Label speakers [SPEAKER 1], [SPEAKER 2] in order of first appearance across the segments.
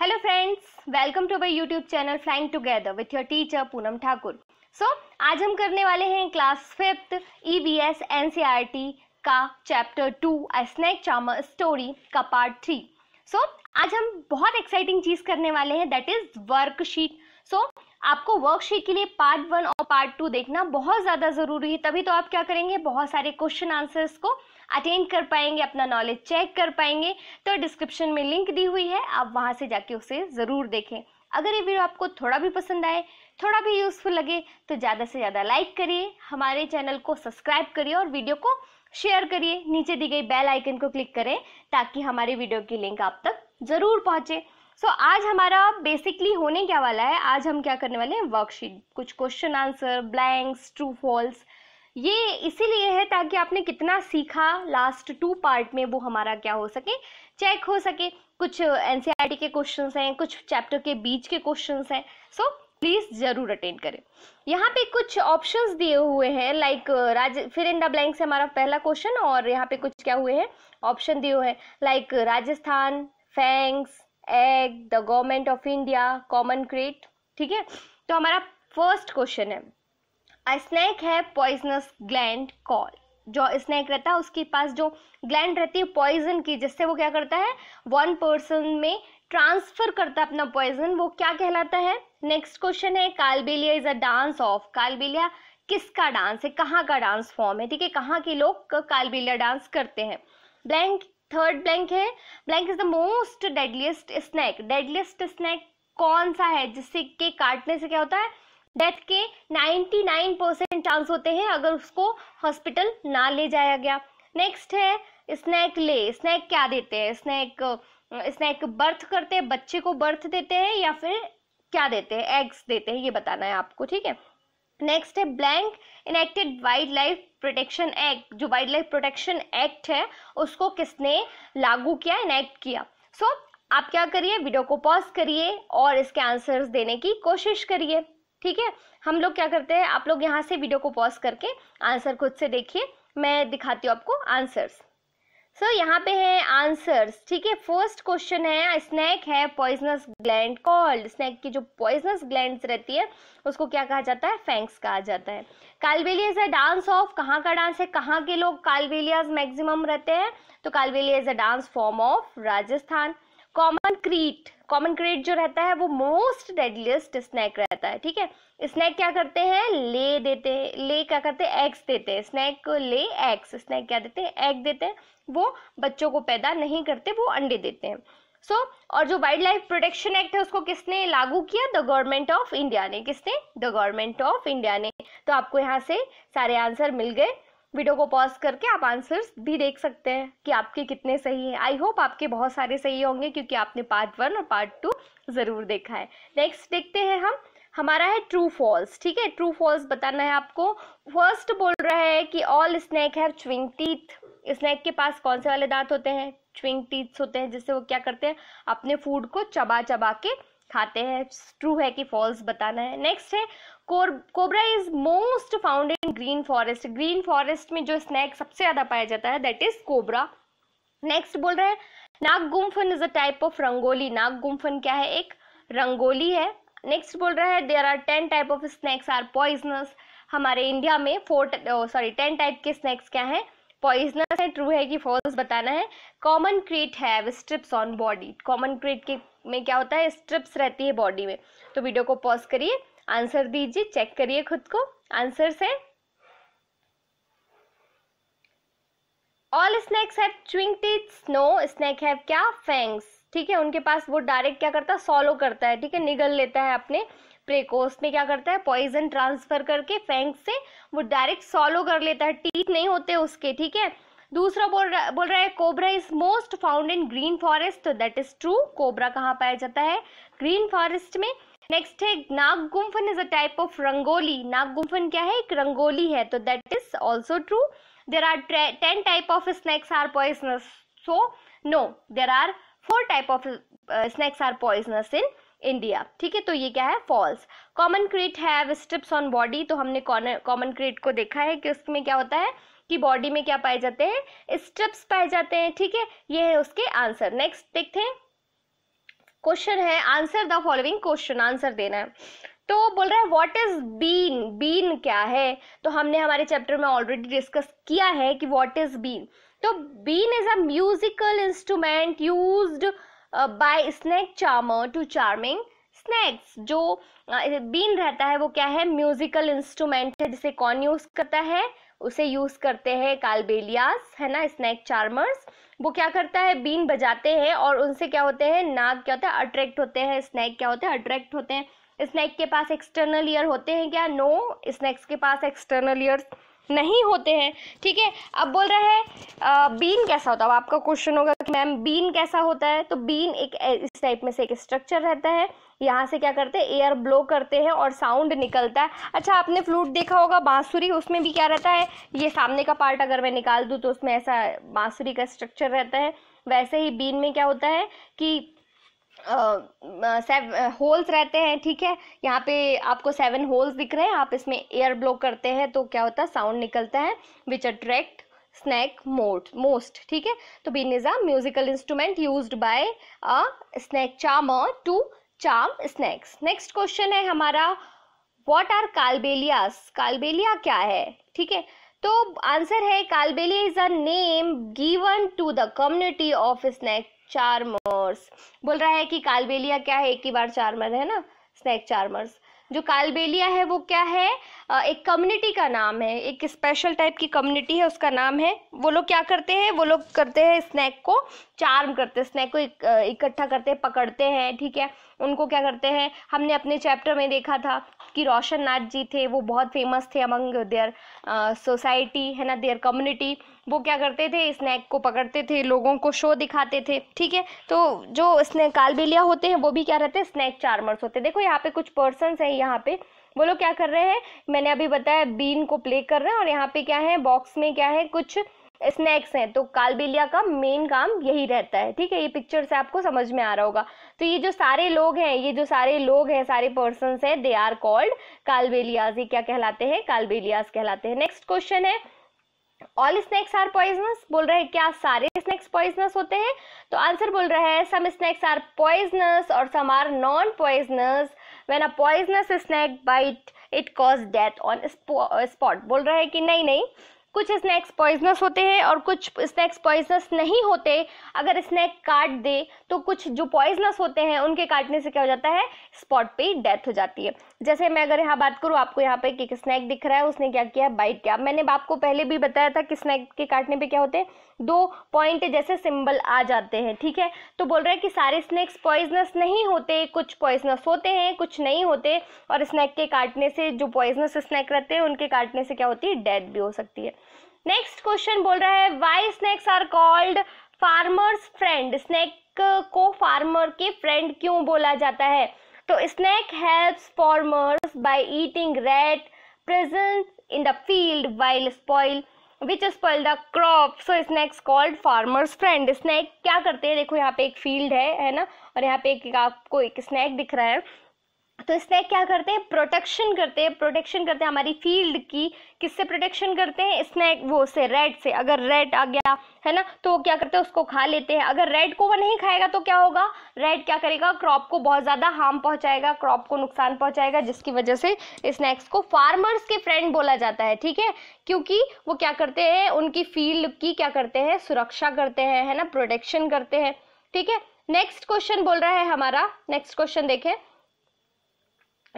[SPEAKER 1] hello friends welcome to my YouTube channel flying together with your teacher Poonam Thakur so आज हम करने वाले हैं class fifth E B S N C R T का chapter two snake charmer story का part three so आज हम बहुत एक्साइटिंग चीज करने वाले हैं दैट इज वर्कशीट सो आपको वर्कशीट के लिए पार्ट वन और पार्ट टू देखना बहुत ज़्यादा ज़रूरी है तभी तो आप क्या करेंगे बहुत सारे क्वेश्चन आंसर्स को अटेंड कर पाएंगे अपना नॉलेज चेक कर पाएंगे तो डिस्क्रिप्शन में लिंक दी हुई है आप वहाँ से जाके उसे ज़रूर देखें अगर ये वीडियो आपको थोड़ा भी पसंद आए थोड़ा भी यूज़फुल लगे तो ज़्यादा से ज़्यादा लाइक करिए हमारे चैनल को सब्सक्राइब करिए और वीडियो को शेयर करिए नीचे दी गई बेल आइकन को क्लिक करें ताकि हमारे वीडियो की लिंक आप तक ज़रूर पहुँचे सो so, आज हमारा बेसिकली होने क्या वाला है आज हम क्या करने वाले हैं वर्कशीट कुछ question answer blanks true false ये इसीलिए है ताकि आपने कितना सीखा लास्ट टू पार्ट में वो हमारा क्या हो सके चेक हो सके कुछ एन e के क्वेश्चन हैं कुछ चैप्टर के बीच के क्वेश्चन हैं सो so, प्लीज़ ज़रूर अटेंड करें यहाँ पे कुछ ऑप्शंस दिए हुए हैं लाइक राज फिर इन द ब्लैंक से हमारा पहला क्वेश्चन और यहाँ पे कुछ क्या हुए हैं ऑप्शन दिए हुए हैं like Rajasthan fangs egg the government of India common krait ठीक है तो हमारा फर्स्ट क्वेश्चन है स्नैक है पॉइजनस ग्लैंड कॉल जो स्नैक रहता है उसके पास जो ग्लैंड रहती है पॉइजन की जिससे वो क्या करता है वन पर्सन में ट्रांसफर करता है अपना पॉइजन वो क्या कहलाता है नेक्स्ट क्वेश्चन है Kalbelia is a dance of Kalbelia किसका डांस है कहाँ का डांस फॉर्म है ठीक है कहाँ के लोग कालबेलिया डांस करते हैं ब्लैंक थर्ड ब्लैंक है blank is the most deadliest snake deadliest snake कौन सा है जिससे के काटने से क्या होता है डेथ के 99 परसेंट चांस होते हैं अगर उसको हॉस्पिटल ना ले जाया गया नेक्स्ट है स्नैक ले स्नैक क्या देते हैं स्नैक स्नैक बर्थ करते हैं बच्चे को बर्थ देते हैं या फिर क्या देते हैं एग्स देते हैं ये बताना है आपको ठीक है नेक्स्ट है blank enacted wild life protection act जो वाइल्ड लाइफ प्रोटेक्शन एक्ट है उसको किसने लागू किया इनेक्ट किया सो so, आप क्या करिए वीडियो को पॉज करिए और इसके आंसर्स देने की कोशिश करिए ठीक है हम लोग क्या करते हैं आप लोग यहाँ से वीडियो को पॉज करके आंसर खुद से देखिए मैं दिखाती हूँ आपको आंसर्स सो so, यहाँ पे है आंसर्स ठीक है फर्स्ट क्वेश्चन है स्नैक है पॉइजनस ग्लैंड कॉल्ड स्नैक की जो पॉइजनस ग्लैंड रहती है उसको क्या कहा जाता है फैंक्स कहा जाता है Kalbelia is a dance of कहाँ का डांस है कहाँ के लोग कालबेलियाज मैक्सिमम रहते हैं तो Kalbelia is a dance form of Rajasthan common krait common krait जो रहता है वो मोस्ट डेडलीस्ट स्नैक रहता है ठीक है स्नैक क्या करते हैं ले देते हैं ले क्या करते हैं एग्स देते हैं स्नैक को ले एग्स स्नैक क्या देते हैं एग देते हैं वो बच्चों को पैदा नहीं करते वो अंडे देते हैं सो so, और जो वाइल्ड लाइफ प्रोटेक्शन एक्ट है उसको किसने लागू किया द गवर्नमेंट ऑफ इंडिया ने किसने द गवर्नमेंट ऑफ इंडिया ने तो आपको यहाँ से सारे आंसर मिल गए वीडियो को पॉज करके आप आंसर्स भी देख सकते हैं कि आपके कितने सही हैं आई होप आपके बहुत सारे सही होंगे क्योंकि आपने पार्ट वन और पार्ट टू ज़रूर देखा है नेक्स्ट देखते हैं हम हमारा है ट्रू फॉल्स ठीक है ट्रू फॉल्स बताना है आपको फर्स्ट बोल रहा है कि all snake have chewing teeth snake के पास कौन से वाले दांत होते हैं च्विंग टीथ्स होते हैं जिससे वो क्या करते हैं अपने फूड को चबा चबा के खाते हैं ट्रू है कि फॉल्स बताना है नेक्स्ट है cobra is most found in green forest green forest में जो स्नैक सबसे ज्यादा पाया जाता है दैट इज कोबरा नेक्स्ट बोल रहे हैं Nag Gumphan is a type of rangoli Nag Gumphan क्या है एक रंगोली है नेक्स्ट बोल रहा है there are ten type of snakes are poisonous हमारे इंडिया में फोर सॉरी टेन टाइप के स्नैक्स क्या हैं पॉइजनस है ट्रू है कि फॉल्स बताना है कॉमन क्रीट है stripes on body common krait के में क्या होता है स्ट्रिप्स रहती है बॉडी में तो वीडियो को पॉज करिए आंसर दीजिए चेक करिए खुद को आंसर से all snakes have chewing no snake have क्या फैंग्स ठीक है उनके पास वो डायरेक्ट क्या करता है सॉलो करता है ठीक है निगल लेता है अपने प्रेकोस में क्या करता है पॉइजन ट्रांसफर करके फैंग्स से वो डायरेक्ट सॉलो कर लेता है टीथ नहीं होते उसके ठीक है दूसरा बोल रहा बोल रहा है cobra is most found in green forest that is true cobra कहाँ पाया जाता है ग्रीन फॉरेस्ट में नेक्स्ट है Nag Gumphan is a type of rangoli Nag Gumphan क्या है एक रंगोली है तो that is also true there are ten type of snakes are poisonous so no there are four type of snakes are poisonous in India ठीक है तो ये क्या है false common krait have stripes on body तो हमने common क्रीट को देखा है कि उसमें क्या होता है कि बॉडी में क्या पाए जाते हैं स्ट्रिप्स पाए जाते हैं ठीक है ये है उसके आंसर नेक्स्ट देखते हैं क्वेश्चन है answer the following question answer देना है तो बोल रहा है व्हाट इज बीन बीन क्या है तो हमने हमारे चैप्टर में ऑलरेडी डिस्कस किया है कि व्हाट इज बीन तो been is a musical instrument used by snake charmer to charming snakes जो बीन uh, रहता है वो क्या है म्यूजिकल इंस्ट्रूमेंट है जिसे कौन यूज करता है उसे यूज करते हैं कालबेलियास है ना स्नैक चार्मर्स वो क्या करता है बीन बजाते हैं और उनसे क्या होते हैं नाग क्या होता है अट्रैक्ट होते हैं स्नैक क्या होते हैं अट्रैक्ट होते हैं स्नैक के पास एक्सटर्नल ईयर होते हैं क्या नो no, स्नैक्स के पास एक्सटर्नल ईयर नहीं होते हैं ठीक है अब बोल रहा है आ, बीन कैसा होता है अब आपका क्वेश्चन होगा कि मैम बीन कैसा होता है तो बीन एक इस टाइप में से एक स्ट्रक्चर रहता है यहाँ से क्या करते हैं एयर ब्लो करते हैं और साउंड निकलता है अच्छा आपने फ्लूट देखा होगा बांसुरी उसमें भी क्या रहता है ये सामने का पार्ट अगर मैं निकाल दूँ तो उसमें ऐसा बांसुरी का स्ट्रक्चर रहता है वैसे ही बीन में क्या होता है कि होल्स रहते हैं ठीक है यहाँ पे आपको सेवन होल्स दिख रहे हैं आप इसमें एयर ब्लो करते हैं तो क्या होता है साउंड निकलता है विच अट्रैक्ट स्नैक मोट मोस्ट ठीक है तो been is a musical instrument use by a snake charm to charm snakes next question है हमारा वॉट आर कालबेलियास कालबेलिया क्या है ठीक है तो आंसर है Kalbelia is a name given to the community of snake charmers बोल रहा है कि कालबेलिया क्या है एक ही बार चार्मर है ना स्नैक चार्मर्स जो कालबेलिया है वो क्या है एक कम्युनिटी का नाम है एक स्पेशल टाइप की कम्युनिटी है उसका नाम है वो लोग क्या करते हैं वो लोग करते हैं स्नैक को चार्म करते स्नैक को इकट्ठा करते हैं पकड़ते हैं ठीक है उनको क्या करते हैं हमने अपने चैप्टर में देखा था कि रोशन नाथ जी थे वो बहुत फेमस थे अमंग देयर सोसाइटी है ना देयर कम्युनिटी वो क्या करते थे स्नैक को पकड़ते थे लोगों को शो दिखाते थे ठीक है तो जो स्नैक कालबेलिया होते हैं वो भी क्या रहते हैं स्नैक चार्मर्स होते हैं देखो यहाँ पे कुछ पर्सनस हैं यहाँ पे वो लोग क्या कर रहे हैं मैंने अभी बताया बीन को प्ले कर रहे हैं और यहाँ पे क्या है बॉक्स में क्या है कुछ स्नैक्स हैं तो कालबेलिया का मेन काम यही रहता है ठीक है ये पिक्चर से आपको समझ में आ रहा होगा तो ये जो सारे लोग हैं ये जो सारे लोग हैं सारे पर्सन है दे आर कॉल्ड कालबेलियाज ये क्या कहलाते हैं कालबेलियाज कहलाते हैं नेक्स्ट क्वेश्चन है ऑल स्नैक्स आर पॉइजनस बोल रहे हैं क्या सारे स्नैक्स पॉइजनस होते हैं तो आंसर बोल रहा है सम स्नैक्स आर पॉइजनस और some are non poisonous when a poisonous snake bite it cause death on spot बोल रहा है कि नहीं नहीं कुछ स्नैक्स पॉइजनस होते हैं और कुछ स्नैक्स पॉइजनस नहीं होते अगर स्नैक काट दे तो कुछ जो पॉइजनस होते हैं उनके काटने से क्या हो जाता है स्पॉट पे डेथ हो जाती है जैसे मैं अगर यहाँ बात करूँ आपको यहाँ पे एक स्नैक दिख रहा है उसने क्या किया बाइट किया मैंने आपको पहले भी बताया था कि स्नैक के काटने पे क्या होते हैं दो पॉइंट जैसे सिंबल आ जाते हैं ठीक है तो बोल रहा है कि सारे स्नैक्स पॉइजनस नहीं होते कुछ पॉइजनस होते हैं कुछ नहीं होते और स्नैक के काटने से जो पॉइजनस स्नैक रहते हैं उनके काटने से क्या होती है डेथ भी हो सकती है नेक्स्ट क्वेश्चन बोल रहा है why snakes are called farmers friend snake को फार्मर के फ्रेंड क्यों बोला जाता है तो snake help farmers by eating rat presence in the field while spoil which spoil the crop so snakes called farmers friend snake क्या करते हैं देखो यहाँ पे एक फील्ड है है ना और यहाँ पे एक आपको एक स्नैक दिख रहा है तो स्नैक क्या करते हैं प्रोटेक्शन करते हैं प्रोटेक्शन करते हैं हमारी फील्ड की किससे प्रोटेक्शन करते हैं स्नैक वो से रेड से अगर रेड आ गया है ना तो वो क्या करते हैं उसको खा लेते हैं अगर रेड को वो नहीं खाएगा तो क्या होगा रेड क्या करेगा क्रॉप को बहुत ज़्यादा हार्म पहुंचाएगा क्रॉप को नुकसान पहुंचाएगा जिसकी वजह से स्नैक्स को फार्मर्स के फ्रेंड बोला जाता है ठीक है क्योंकि वो क्या करते हैं उनकी फील्ड की क्या करते हैं सुरक्षा करते हैं है ना प्रोटेक्शन करते हैं ठीक है नेक्स्ट क्वेश्चन बोल रहा है हमारा नेक्स्ट क्वेश्चन देखें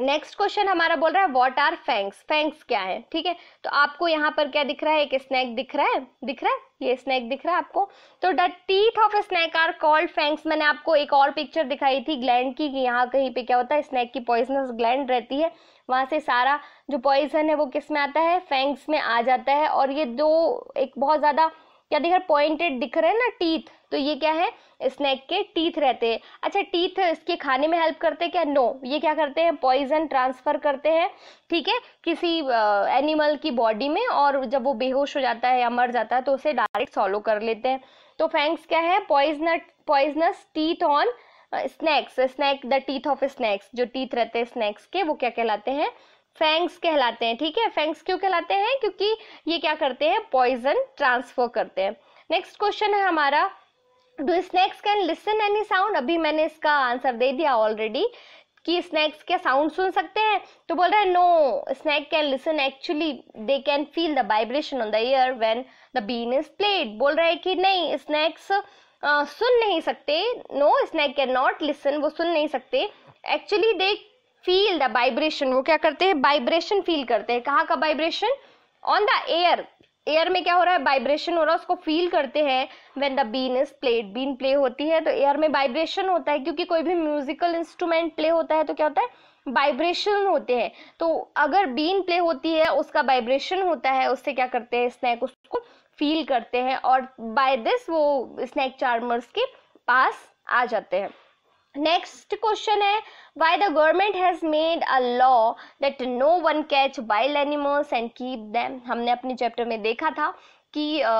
[SPEAKER 1] नेक्स्ट क्वेश्चन हमारा बोल रहा है व्हाट आर फैंक्स फैंक्स क्या है ठीक है तो आपको यहाँ पर क्या दिख रहा है एक स्नैक दिख रहा है दिख रहा है ये स्नैक दिख रहा है आपको तो the teeth of snake are called fangs मैंने आपको एक और पिक्चर दिखाई थी ग्लैंड की कि यहाँ कहीं पे क्या होता है स्नैक की पॉइजनस ग्लैंड रहती है वहाँ से सारा जो पॉइजन है वो किस में आता है फैंक्स में आ जाता है और ये दो एक बहुत ज़्यादा क्या दिख पॉइंटेड दिख रहे हैं ना टीथ तो ये क्या है स्नैक के टीथ रहते हैं अच्छा टीथ इसके खाने में हेल्प करते हैं क्या नो ये क्या करते हैं पॉइजन ट्रांसफ़र करते हैं ठीक है किसी एनिमल की बॉडी में और जब वो बेहोश हो जाता है या मर जाता है तो उसे डायरेक्ट सॉलो कर लेते हैं तो फैंक्स क्या है poison poisonous teeth on snakes snake the teeth of snakes जो टीथ रहते हैं स्नैक्स के वो क्या कहलाते हैं फैंग्स कहलाते हैं ठीक है फैंग्स क्यों कहलाते हैं क्योंकि ये क्या करते हैं पॉइजन ट्रांसफर करते हैं नेक्स्ट क्वेश्चन है हमारा do snakes can listen any sound अभी मैंने इसका आंसर दे दिया ऑलरेडी कि स्नैक्स क्या साउंड सुन सकते हैं तो बोल रहे हैं no snake can listen actually they can feel the vibration on the ear when the been is played बोल रहे हैं कि नहीं स्नैक्स सुन नहीं सकते no snake can not listen वो सुन नहीं सकते actually they feel the vibration वो क्या करते हैं वाइब्रेशन फील करते हैं कहाँ का vibration on the air air में क्या हो रहा है वाइब्रेशन हो रहा है उसको फील करते हैं when the been is played been play होती है तो एयर में वाइब्रेशन होता है क्योंकि कोई भी म्यूजिकल इंस्ट्रूमेंट प्ले होता है तो क्या होता है वाइब्रेशन होते हैं तो अगर बीन प्ले होती है उसका वाइब्रेशन होता है उससे क्या करते हैं स्नैक उसको फील करते हैं और बाय दिस वो स्नैक चार्मर्स के पास आ जाते हैं नेक्स्ट क्वेश्चन है why the government has made a law that no one catch wild animals and keep them हमने अपने चैप्टर में देखा था कि आ,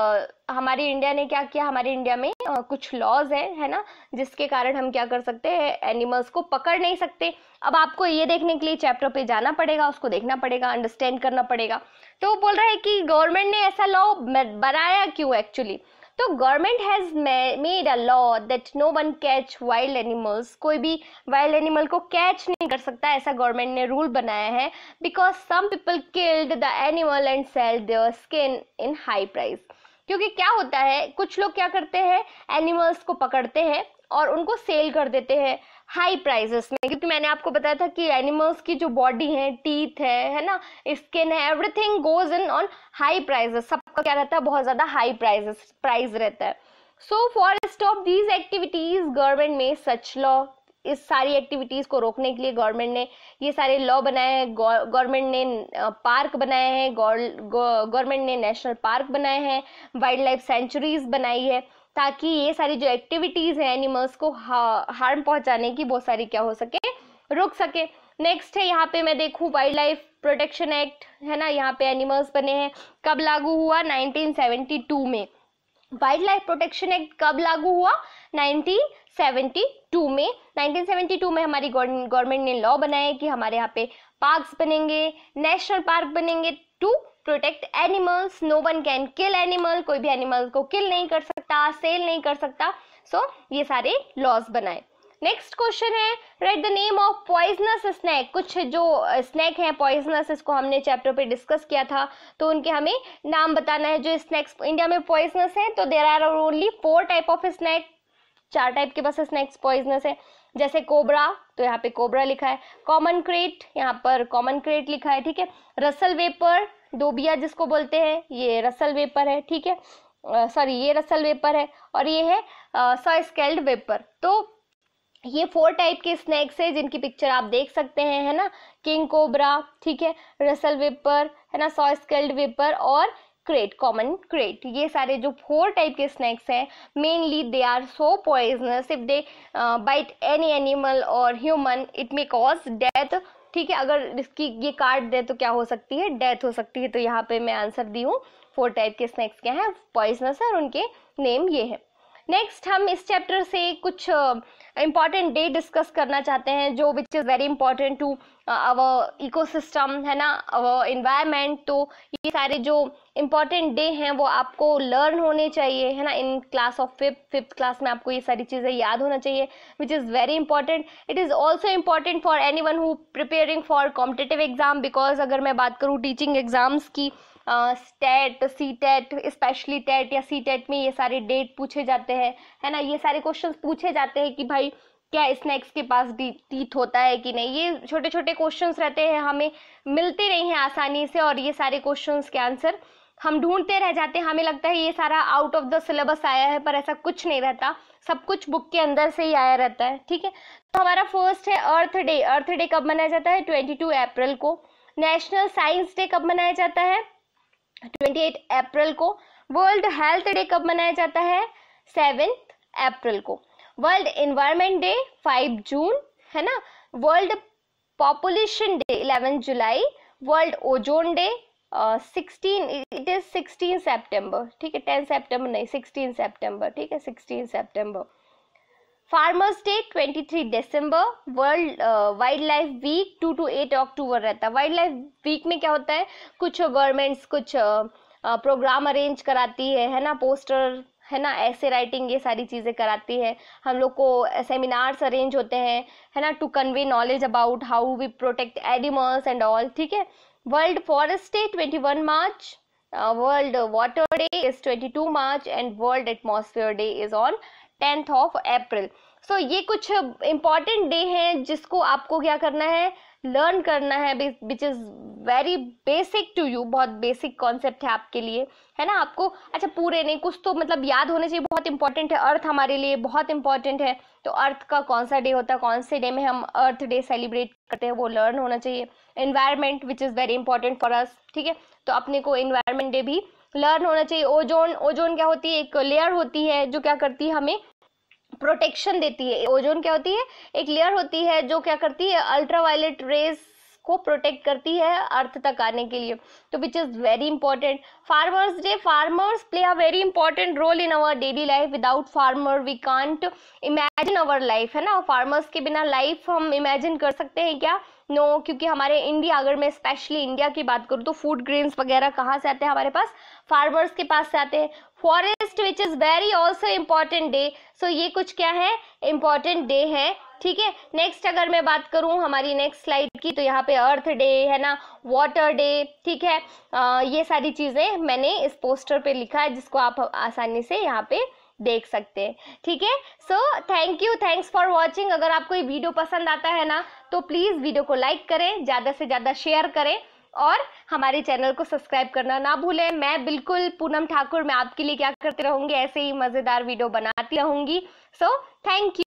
[SPEAKER 1] हमारे इंडिया ने क्या किया हमारे इंडिया में आ, कुछ लॉज हैं है ना जिसके कारण हम क्या कर सकते हैं एनिमल्स को पकड़ नहीं सकते अब आपको ये देखने के लिए चैप्टर पे जाना पड़ेगा उसको देखना पड़ेगा अंडरस्टैंड करना पड़ेगा तो बोल रहा है कि गवर्नमेंट ने ऐसा लॉ बनाया क्यों एक्चुअली तो government has made a law that no one catch wild animals कोई भी वाइल्ड एनिमल को कैच नहीं कर सकता ऐसा गवर्नमेंट ने रूल बनाया है because some people killed the animal and sell their skin in high price क्योंकि क्या होता है कुछ लोग क्या करते हैं एनिमल्स को पकड़ते हैं और उनको सेल कर देते हैं हाई प्राइजेस में क्योंकि मैंने आपको बताया था कि एनिमल्स की जो बॉडी है टीथ है है ना स्किन है everything goes in on high prices सबका क्या रहता है बहुत ज़्यादा हाई प्राइजेस प्राइस रहता है so for stop these activities government में सच लॉ इस सारी एक्टिविटीज़ को रोकने के लिए गवर्नमेंट ने ये सारे लॉ बनाए हैं गवर्नमेंट ने पार्क बनाए हैं गवर्नमेंट ने नेशनल पार्क बनाए हैं वाइल्ड लाइफ सेंचुरीज बनाई है ताकि ये सारी जो एक्टिविटीज़ है एनिमल्स को हार्म पहुंचाने की बहुत सारी क्या हो सके रुक सके नेक्स्ट है यहाँ पे मैं देखूँ वाइल्ड लाइफ प्रोटेक्शन एक्ट है ना यहाँ पे एनिमल्स बने हैं कब लागू हुआ 1972 में वाइल्ड लाइफ प्रोटेक्शन एक्ट कब लागू हुआ 1972 में 1972 में हमारी गवर्नमेंट ने लॉ बनाया कि हमारे यहाँ पे पार्क्स बनेंगे नेशनल पार्क बनेंगे to protect animals no one can kill animal कोई भी एनिमल को किल नहीं कर सकता सेल नहीं कर सकता सो so, ये सारे लॉज बनाए नेक्स्ट क्वेश्चन है right the name of poisonous snake कुछ जो स्नैक हैं पॉइजनस इसको हमने चैप्टर पे डिस्कस किया था तो उनके हमें नाम बताना है जो स्नैक्स इंडिया में पॉइजनस हैं तो there are are only four type of snake चार टाइप के बस स्नैक्स पॉइजनस है जैसे कोबरा तो यहाँ पे कोबरा लिखा है कॉमन क्रेट यहाँ पर कॉमन क्रेट लिखा है ठीक है रसल वेपर डोबिया जिसको बोलते हैं ये रसल वेपर है ठीक है सॉरी ये रसल वेपर है और ये है सॉय स्केल्ड वेपर तो ये फोर टाइप के स्नैक्स है जिनकी पिक्चर आप देख सकते हैं है ना किंग कोबरा ठीक है रसल वेपर है ना सॉय स्केल्ड वेपर और क्रेट कॉमन क्रेट ये सारे जो फोर टाइप के स्नैक्स हैं mainly they are so poisonous if they bite any animal और human it may cause death ठीक है अगर इसकी ये कार्ड दे तो क्या हो सकती है डेथ हो सकती है तो यहाँ पे मैं आंसर दी हूँ फोर टाइप के स्नैक्स क्या हैं पॉइजनस है और उनके नेम ये है नेक्स्ट हम इस चैप्टर से कुछ इम्पॉर्टेंट डे डिस्कस करना चाहते हैं जो which is very important to our ecosystem है ना अवर इन्वायरमेंट तो ये सारे जो इम्पॉर्टेंट डे हैं वो आपको लर्न होने चाहिए है ना in class of fifth fifth class में आपको ये सारी चीज़ें याद होना चाहिए which is very important it is also important for any one who preparing for competitive exam because अगर मैं बात करूँ टीचिंग एग्ज़ाम्स की state C TET specially TET या सी टेट में ये सारे डेट पूछे जाते हैं है ना ये सारे क्वेश्चन पूछे जाते हैं कि भाई क्या स्नैक्स के पास टीथ होता है कि नहीं ये छोटे छोटे क्वेश्चंस रहते हैं हमें मिलते नहीं हैं आसानी से और ये सारे क्वेश्चंस के आंसर हम ढूंढते रह जाते हैं हमें लगता है ये सारा आउट ऑफ द सिलेबस आया है पर ऐसा कुछ नहीं रहता सब कुछ बुक के अंदर से ही आया रहता है ठीक है तो हमारा फर्स्ट है अर्थ डे अर्थ डे कब मनाया जाता है ट्वेंटी टू अप्रैल को नेशनल साइंस डे कब मनाया जाता है 28 अप्रैल को वर्ल्ड हेल्थ डे कब मनाया जाता है सेवेंथ अप्रैल को वर्ल्ड इन्वायरमेंट डे 5 जून है ना world population day 11 July world ozone day sixteen it is sixteen September ठीक है टेन सेप्टेम्बर नहीं सिक्सटीन सेप्टेम्बर ठीक है सिक्सटीन सेप्टेम्बर फार्मर्स डे 23 दिसंबर world wildlife week 2 to 8 अक्टूबर रहता है वाइल्ड लाइफ वीक में क्या होता है कुछ गवर्नमेंट्स कुछ प्रोग्राम uh, अरेंज uh, कराती है है ना पोस्टर है ना ऐसे राइटिंग ये सारी चीज़ें कराती है हम लोग को सेमिनार्स अरेंज होते हैं है ना to convey knowledge about how we protect animals and all ठीक है world forest day twenty one March world water day is twenty two March and world atmosphere day is on tenth of April so ये कुछ important day हैं जिसको आपको क्या करना है लर्न करना है which is very basic to you बहुत बेसिक कॉन्सेप्ट है आपके लिए है ना आपको अच्छा पूरे नहीं कुछ तो मतलब याद होने चाहिए बहुत इंपॉर्टेंट है अर्थ हमारे लिए बहुत इंपॉर्टेंट है तो अर्थ का कौन सा डे होता है कौन से डे में हम अर्थ डे सेलिब्रेट करते हैं वो लर्न होना चाहिए environment which is very important for us ठीक है तो अपने को इन्वायरमेंट डे भी लर्न होना चाहिए ओजोन ओजोन क्या होती है एक लेयर होती है जो क्या करती है हमें प्रोटेक्शन देती है ओजोन क्या होती है एक लेयर होती है जो क्या करती है अल्ट्रावायलेट रेस को प्रोटेक्ट करती है अर्थ तक आने के लिए तो which is very important farmers day farmers play a very important role in our daily life without farmer we can't imagine our life है ना फार्मर्स के बिना लाइफ हम इमेजिन कर सकते हैं क्या नो no, क्योंकि हमारे इंडिया अगर मैं स्पेशली इंडिया की बात करूँ तो फूड ग्रेन्स वगैरह कहाँ से आते हैं हमारे पास फार्मर्स के पास से आते हैं forest which is very also important day so ये कुछ क्या है इम्पॉर्टेंट डे है ठीक है नेक्स्ट अगर मैं बात करूँ हमारी नेक्स्ट स्लाइड की तो यहाँ पे अर्थ डे है ना वाटर डे ठीक है आ, ये सारी चीज़ें मैंने इस पोस्टर पे लिखा है जिसको आप आसानी से यहाँ पे देख सकते हैं ठीक है so thank you thanks for watching अगर आपको ये वीडियो पसंद आता है ना तो प्लीज़ वीडियो को लाइक करें ज़्यादा से ज़्यादा शेयर करें और हमारे चैनल को सब्सक्राइब करना ना भूलें मैं बिल्कुल पूनम ठाकुर मैं आपके लिए क्या करते रहूँगी ऐसे ही मज़ेदार वीडियो बनाती रहूँगी सो थैंक यू